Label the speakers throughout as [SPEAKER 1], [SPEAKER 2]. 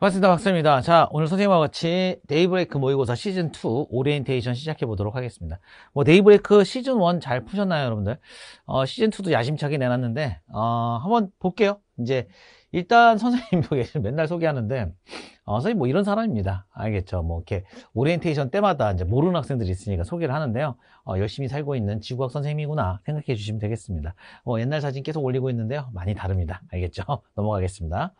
[SPEAKER 1] 반갑습니다. 박사입니다 자, 오늘 선생님과 같이 데이브레이크 모의고사 시즌2 오리엔테이션 시작해 보도록 하겠습니다. 뭐, 데이브레이크 시즌1 잘 푸셨나요, 여러분들? 어, 시즌2도 야심차게 내놨는데, 어, 한번 볼게요. 이제, 일단 선생님 여기 맨날 소개하는데, 어, 선생님 뭐 이런 사람입니다. 알겠죠? 뭐, 이렇게 오리엔테이션 때마다 이제 모르는 학생들이 있으니까 소개를 하는데요. 어, 열심히 살고 있는 지구학 선생님이구나 생각해 주시면 되겠습니다. 어, 옛날 사진 계속 올리고 있는데요. 많이 다릅니다. 알겠죠? 넘어가겠습니다.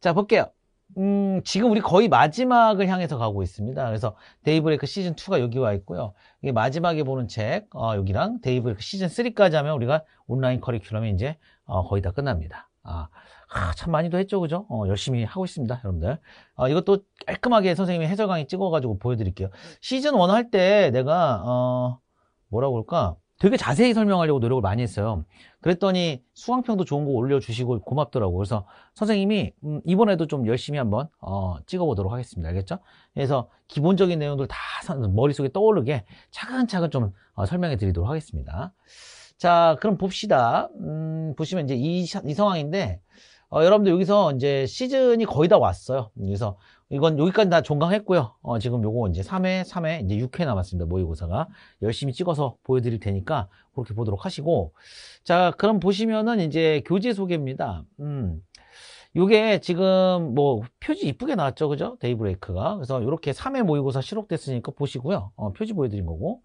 [SPEAKER 1] 자, 볼게요. 음, 지금 우리 거의 마지막을 향해서 가고 있습니다. 그래서 데이브레이크 시즌 2가 여기 와 있고요. 이게 마지막에 보는 책, 어, 여기랑 데이브레이크 시즌 3까지 하면 우리가 온라인 커리큘럼이 이제 어, 거의 다 끝납니다. 아, 아, 참 많이도 했죠, 그죠? 어, 열심히 하고 있습니다, 여러분들. 아, 이것도 깔끔하게 선생님이 해설 강의 찍어가지고 보여드릴게요. 시즌 1 할 때 내가 어, 뭐라고 할까? 되게 자세히 설명하려고 노력을 많이 했어요. 그랬더니 수강평도 좋은 거 올려주시고 고맙더라고요. 그래서 선생님이 음, 이번에도 좀 열심히 한번 어, 찍어보도록 하겠습니다. 알겠죠? 그래서 기본적인 내용들 다 머릿속에 떠오르게 차근차근 좀 어, 설명해 드리도록 하겠습니다. 자, 그럼 봅시다. 음, 보시면 이제 이, 이 상황인데 어, 여러분들 여기서 이제 시즌이 거의 다 왔어요. 그래서 이건 여기까지 다 종강했고요. 어, 지금 요거 이제 3회, 3회, 이제 6회 남았습니다. 모의고사가. 열심히 찍어서 보여드릴 테니까 그렇게 보도록 하시고. 자, 그럼 보시면은 이제 교재 소개입니다. 음. 요게 지금 뭐 표지 이쁘게 나왔죠. 그죠? 데이브레이크가. 그래서 이렇게 3회 모의고사 실록됐으니까 보시고요. 어, 표지 보여드린 거고.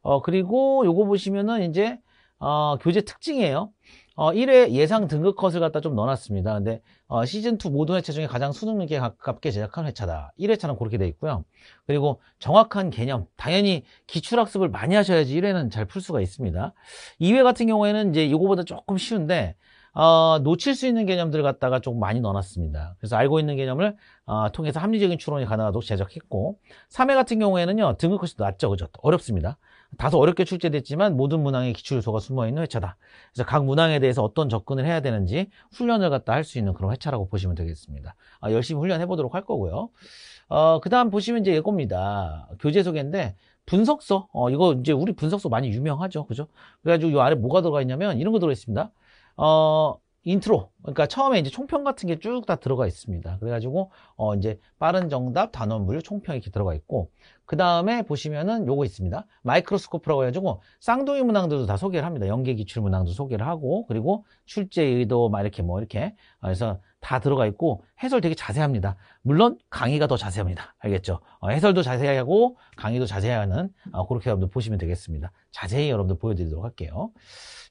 [SPEAKER 1] 어, 그리고 요거 보시면은 이제, 어, 교재 특징이에요. 어, 1회 예상 등급 컷을 갖다 좀 넣어놨습니다. 근데 어, 시즌2 모든 회차 중에 가장 수능력에 가깝게 제작한 회차다. 1회차는 그렇게 돼 있고요. 그리고 정확한 개념, 당연히 기출학습을 많이 하셔야지 1회는 잘 풀 수가 있습니다. 2회 같은 경우에는 이제 이거보다 조금 쉬운데 어, 놓칠 수 있는 개념들 을 갖다가 조금 많이 넣어놨습니다. 그래서 알고 있는 개념을 어, 통해서 합리적인 추론이 가능하도록 제작했고 3회 같은 경우에는요 등급컷이 낮죠 그죠 어렵습니다. 다소 어렵게 출제됐지만 모든 문항의 기출 요소가 숨어있는 회차다. 그래서 각 문항에 대해서 어떤 접근을 해야 되는지 훈련을 갖다 할 수 있는 그런 회차라고 보시면 되겠습니다. 아, 열심히 훈련해 보도록 할 거고요. 어, 그 다음 보시면 이제 이겁니다. 교재 소개인데 분석서. 어, 이거 이제 우리 분석서 많이 유명하죠. 그죠? 그래가지고 이 아래 뭐가 들어가 있냐면 이런 거 들어있습니다. 어, 인트로 그러니까 처음에 이제 총평 같은 게 쭉 다 들어가 있습니다 그래가지고 어 이제 빠른 정답 단원물 총평 이렇게 들어가 있고 그 다음에 보시면은 요거 있습니다 마이크로스코프라고 해가지고 쌍둥이 문항들도 다 소개를 합니다 연계 기출 문항도 소개를 하고 그리고 출제 의도 막 이렇게 뭐 이렇게 그래서 다 들어가 있고 해설 되게 자세합니다. 물론 강의가 더 자세합니다. 알겠죠? 어, 해설도 자세히 하고 강의도 자세히 하는 어, 그렇게 여러분들 보시면 되겠습니다. 자세히 여러분들 보여드리도록 할게요.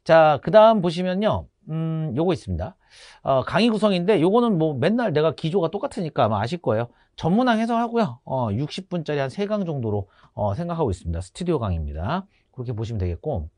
[SPEAKER 1] 자, 그 다음 보시면요. 음, 요거 있습니다. 어, 강의 구성인데 요거는 뭐 맨날 내가 기조가 똑같으니까 아마 아실 거예요. 전문항 해설하고요. 어, 60분짜리 한 3강 정도로 어, 생각하고 있습니다. 스튜디오 강의입니다. 그렇게 보시면 되겠고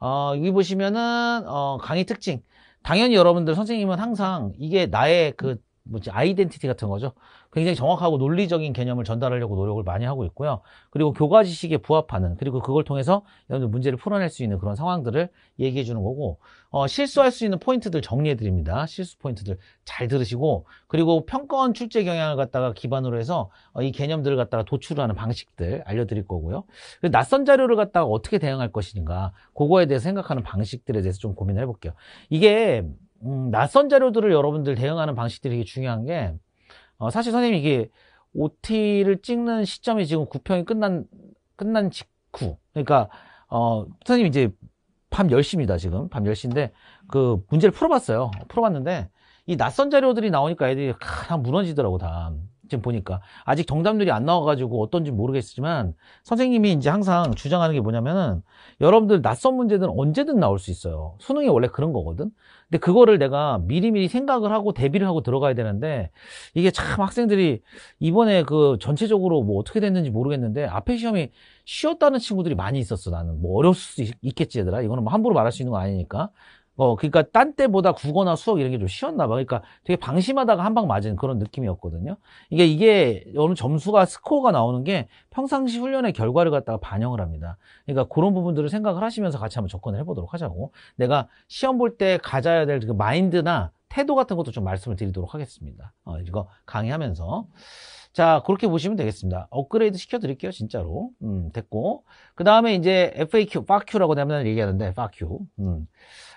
[SPEAKER 1] 어, 여기 보시면은 어, 강의 특징 당연히 여러분들 선생님은 항상 이게 나의 그 뭐지 아이덴티티 같은 거죠. 굉장히 정확하고 논리적인 개념을 전달하려고 노력을 많이 하고 있고요. 그리고 교과 지식에 부합하는 그리고 그걸 통해서 여러분들 문제를 풀어낼 수 있는 그런 상황들을 얘기해 주는 거고 어, 실수할 수 있는 포인트들 정리해 드립니다. 실수 포인트들 잘 들으시고 그리고 평가원 출제 경향을 갖다가 기반으로 해서 어, 이 개념들을 갖다가 도출하는 방식들 알려드릴 거고요. 낯선 자료를 갖다가 어떻게 대응할 것인가 그거에 대해서 생각하는 방식들에 대해서 좀 고민해 을 볼게요. 이게 음, 낯선 자료들을 여러분들 대응하는 방식들이 중요한 게 어, 사실 선생님 이게 OT를 찍는 시점이 지금 구평이 끝난 끝난 직후. 그러니까 어, 선생님 이제 밤 10시입니다, 지금. 밤 10시인데 그 문제를 풀어 봤어요. 풀어 봤는데 이 낯선 자료들이 나오니까 애들이 다 무너지더라고 다. 지금 보니까 아직 정답률이 안 나와가지고 어떤지 모르겠지만 선생님이 이제 항상 주장하는 게 뭐냐면은 여러분들 낯선 문제는 언제든 나올 수 있어요 수능이 원래 그런 거거든 근데 그거를 내가 미리미리 생각을 하고 대비를 하고 들어가야 되는데 이게 참 학생들이 이번에 그 전체적으로 뭐 어떻게 됐는지 모르겠는데 앞에 시험이 쉬었다는 친구들이 많이 있었어 나는 뭐 어려울 수 있, 겠지 얘들아 이거는 뭐 함부로 말할 수 있는 거 아니니까 어, 그러니까 딴 때보다 국어나 수학 이런 게 좀 쉬웠나 봐. 그러니까 되게 방심하다가 한 방 맞은 그런 느낌이었거든요. 이게 이게 어느 점수가 스코어가 나오는 게 평상시 훈련의 결과를 갖다가 반영을 합니다. 그러니까 그런 부분들을 생각을 하시면서 같이 한번 접근을 해보도록 하자고. 내가 시험 볼 때 가져야 될 그 마인드나 태도 같은 것도 좀 말씀을 드리도록 하겠습니다. 어, 이거 강의하면서. 자, 그렇게 보시면 되겠습니다. 업그레이드 시켜드릴게요, 진짜로. 음, 됐고. 그 다음에 이제 FAQ, FAQ라고 되면 얘기하는데, FAQ. 음.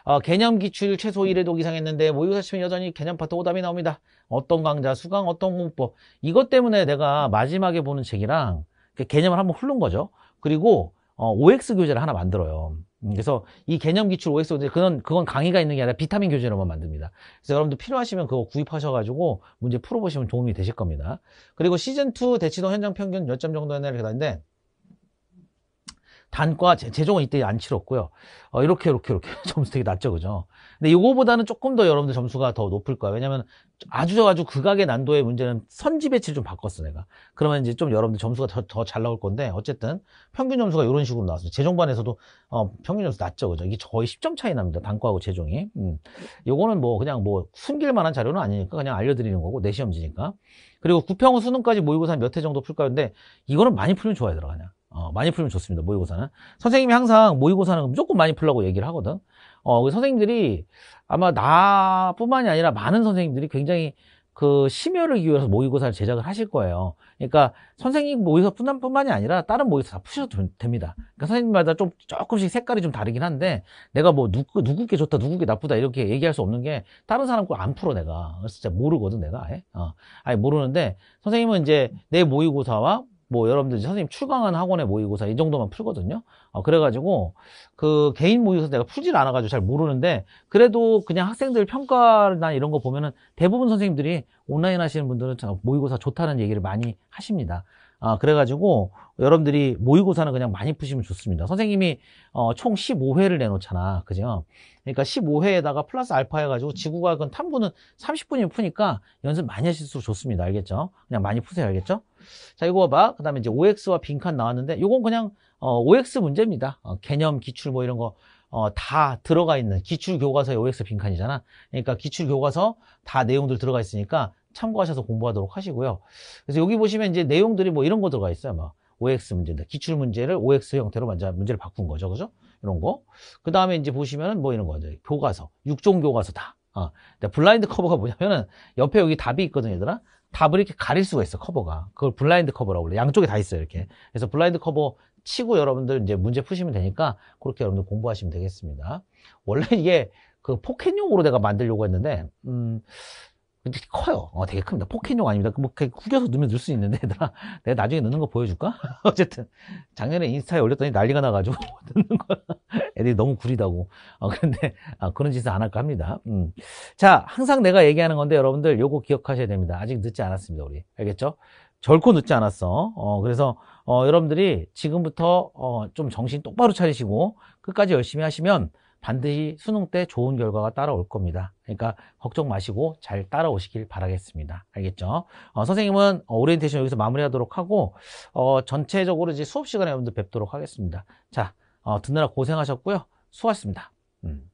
[SPEAKER 1] 어, 개념 기출 최소 1회 독 이상 했는데, 모의고사 시면 여전히 개념 파트 오답이 나옵니다. 어떤 강좌, 수강, 어떤 공법 이것 때문에 내가 마지막에 보는 책이랑 그 개념을 한번 훑는 거죠. 그리고 어, OX 교재를 하나 만들어요. 음, 그래서 이 개념 기출 OX 교재 그건 그건 강의가 있는 게 아니라 비타민 교재로만 만듭니다. 그래서 여러분들 필요하시면 그거 구입하셔가지고 문제 풀어보시면 도움이 되실 겁니다. 그리고 시즌 2 대치동 현장 평균 몇 점 정도 했나 이렇게 산는데 단과 재종은 이때 안 치렀고요. 어, 이렇게 이렇게 이렇게 점수 되게 낮죠, 그죠? 근데 이거보다는 조금 더 여러분들 점수가 더 높을 거야. 왜냐면 아주 아주 극악의 난도의 문제는 선지 배치를 좀 바꿨어 내가. 그러면 이제 좀 여러분들 점수가 더더잘 나올 건데 어쨌든 평균 점수가 이런 식으로 나왔어요. 재종반에서도 어, 평균 점수 낮죠, 그죠? 이게 거의 10점 차이 납니다. 단과하고 재종이. 이거는뭐 음. 그냥 뭐 숨길 만한 자료는 아니니까 그냥 알려드리는 거고 내 시험지니까. 그리고 구평 수능까지 모의고사 몇 회 정도 풀까 요 근데 이거는 많이 풀면 좋아요 들어가냐. 어, 많이 풀면 좋습니다. 모의고사는. 선생님이 항상 모의고사는 조금 많이 풀라고 얘기를 하거든. 어, 그 선생님들이 아마 나뿐만이 아니라 많은 선생님들이 굉장히 그 심혈을 기울여서 모의고사를 제작을 하실 거예요. 그러니까 선생님 모의고사뿐만이 아니라 다른 모의고사 다 푸셔도 됩니다. 그러니까 선생님마다 좀 조금씩 색깔이 좀 다르긴 한데 내가 뭐 누구 누구게 좋다 누구게 나쁘다 이렇게 얘기할 수 없는 게 다른 사람 거 안 풀어 내가 진짜 모르거든 내가 아예 어. 아예 모르는데 선생님은 이제 내 모의고사와 뭐 여러분들 선생님 출강한 학원의 모의고사 이 정도만 풀거든요. 어, 그래가지고 그 개인 모의고사 내가 풀질 않아가지고 잘 모르는데 그래도 그냥 학생들 평가나 이런 거 보면은 대부분 선생님들이 온라인 하시는 분들은 모의고사 좋다는 얘기를 많이 하십니다. 아, 그래가지고 여러분들이 모의고사는 그냥 많이 푸시면 좋습니다. 선생님이 어, 총 15회를 내놓잖아. 그죠? 그러니까 15회에다가 플러스 알파 해가지고 지구과학은 탐구는 30분이면 푸니까 연습 많이 하실수록 좋습니다. 알겠죠? 그냥 많이 푸세요. 알겠죠? 자, 이거 봐봐. 그 다음에 이제 OX와 빈칸 나왔는데, 이건 그냥, 어, OX 문제입니다. 어, 개념, 기출 뭐 이런 거, 어, 다 들어가 있는, 기출 교과서의 OX 빈칸이잖아. 그러니까 기출 교과서 다 내용들 들어가 있으니까 참고하셔서 공부하도록 하시고요. 그래서 여기 보시면 이제 내용들이 뭐 이런 거 들어가 있어요. 막 OX 문제인데, 기출 문제를 OX 형태로 먼저 문제를 바꾼 거죠. 그죠? 이런 거. 그 다음에 이제 보시면은 뭐 이런 거죠. 교과서. 6종 교과서 다. 어, 블라인드 커버가 뭐냐면은 옆에 여기 답이 있거든 얘들아 답을 이렇게 가릴 수가 있어 커버가 그걸 블라인드 커버라고 불러 양쪽에 다 있어요 이렇게 그래서 블라인드 커버 치고 여러분들 이제 문제 푸시면 되니까 그렇게 여러분들 공부하시면 되겠습니다 원래 이게 그 포켓용으로 내가 만들려고 했는데 음 근데 커요 어 되게 큽니다 포켓용 아닙니다 그 뭐 이렇게 구겨서 넣으면 넣을 수 있는데 얘들아 내가 나중에 넣는 거 보여줄까 어쨌든 작년에 인스타에 올렸더니 난리가 나가지고 넣는 거 애들이 너무 구리다고. 어, 근데 아, 그런 짓은 안 할까 합니다. 음. 자, 항상 내가 얘기하는 건데 여러분들 요거 기억하셔야 됩니다. 아직 늦지 않았습니다, 우리. 알겠죠? 절코 늦지 않았어. 어, 그래서 어, 여러분들이 지금부터 어, 좀 정신 똑바로 차리시고 끝까지 열심히 하시면 반드시 수능 때 좋은 결과가 따라올 겁니다. 그러니까 걱정 마시고 잘 따라오시길 바라겠습니다. 알겠죠? 어, 선생님은 어, 오리엔테이션 여기서 마무리하도록 하고 어, 전체적으로 이제 수업 시간에 여러분들 뵙도록 하겠습니다. 자, 어, 듣느라 고생하셨고요. 수고하셨습니다. 음.